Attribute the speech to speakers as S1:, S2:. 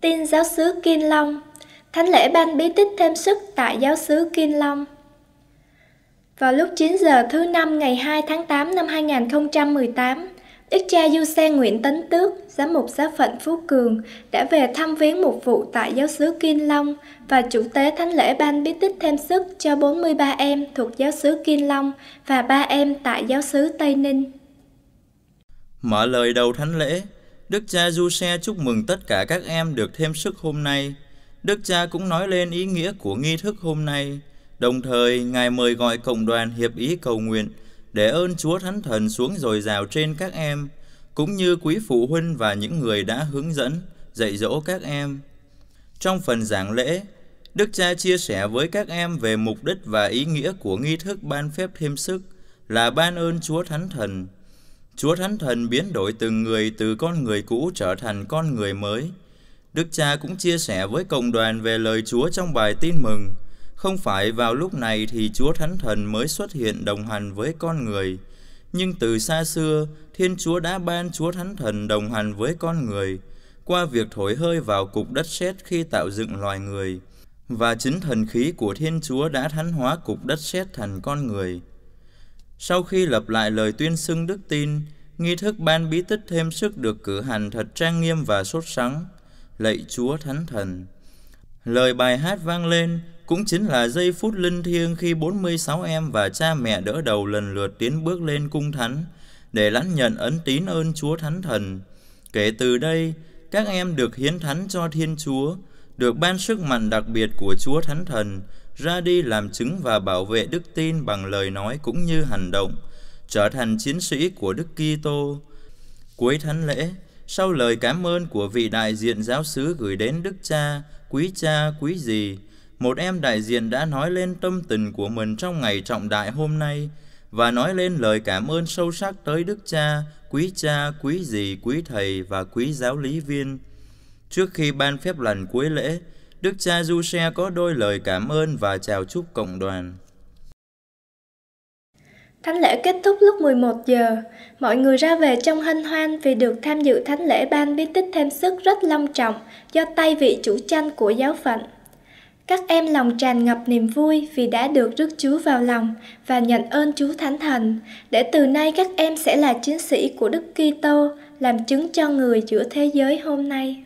S1: Tin giáo sứ Kim Long Thánh lễ ban bí tích thêm sức tại giáo sứ Kim Long Vào lúc 9 giờ thứ năm ngày 2 tháng 8 năm 2018, Đức cha Du Xe Nguyễn Tấn Tước, giám mục giáo phận Phú Cường, đã về thăm viếng một vụ tại giáo xứ Kim Long và chủ tế thánh lễ ban bí tích thêm sức cho 43 em thuộc giáo xứ Kim Long và 3 em tại giáo xứ Tây Ninh.
S2: Mở lời đầu thánh lễ, Đức cha Du Xe chúc mừng tất cả các em được thêm sức hôm nay. Đức cha cũng nói lên ý nghĩa của nghi thức hôm nay. Đồng thời, Ngài mời gọi cộng đoàn hiệp ý cầu nguyện để ơn Chúa Thánh Thần xuống dồi dào trên các em, cũng như quý phụ huynh và những người đã hướng dẫn, dạy dỗ các em. Trong phần giảng lễ, Đức cha chia sẻ với các em về mục đích và ý nghĩa của nghi thức ban phép thêm sức là ban ơn Chúa Thánh Thần Chúa Thánh Thần biến đổi từng người từ con người cũ trở thành con người mới. Đức Cha cũng chia sẻ với cộng đoàn về lời Chúa trong bài tin mừng. Không phải vào lúc này thì Chúa Thánh Thần mới xuất hiện đồng hành với con người, nhưng từ xa xưa, Thiên Chúa đã ban Chúa Thánh Thần đồng hành với con người qua việc thổi hơi vào cục đất sét khi tạo dựng loài người, và chính thần khí của Thiên Chúa đã thánh hóa cục đất sét thành con người. Sau khi lập lại lời tuyên xưng đức tin, nghi thức ban bí tích thêm sức được cử hành thật trang nghiêm và sốt sắng. Lạy Chúa Thánh Thần! Lời bài hát vang lên cũng chính là giây phút linh thiêng khi 46 em và cha mẹ đỡ đầu lần lượt tiến bước lên cung thánh để lãnh nhận ấn tín ơn Chúa Thánh Thần. Kể từ đây, các em được hiến thánh cho Thiên Chúa, được ban sức mạnh đặc biệt của Chúa Thánh Thần, ra đi làm chứng và bảo vệ đức tin bằng lời nói cũng như hành động, trở thành chiến sĩ của Đức Kitô. Cuối thánh lễ, sau lời cảm ơn của vị đại diện giáo sứ gửi đến Đức Cha, quý cha, quý gì một em đại diện đã nói lên tâm tình của mình trong ngày trọng đại hôm nay và nói lên lời cảm ơn sâu sắc tới Đức Cha, quý cha, quý gì quý thầy và quý giáo lý viên. Trước khi ban phép lành cuối lễ, Đức cha Du Xe có đôi lời cảm ơn và chào chúc cộng đoàn.
S1: Thánh lễ kết thúc lúc 11 giờ. Mọi người ra về trong hân hoan vì được tham dự thánh lễ ban bí tích thêm sức rất long trọng do tay vị chủ tranh của giáo phận. Các em lòng tràn ngập niềm vui vì đã được rước Chúa vào lòng và nhận ơn Chúa Thánh Thần, để từ nay các em sẽ là chiến sĩ của Đức Kitô, làm chứng cho người giữa thế giới hôm nay.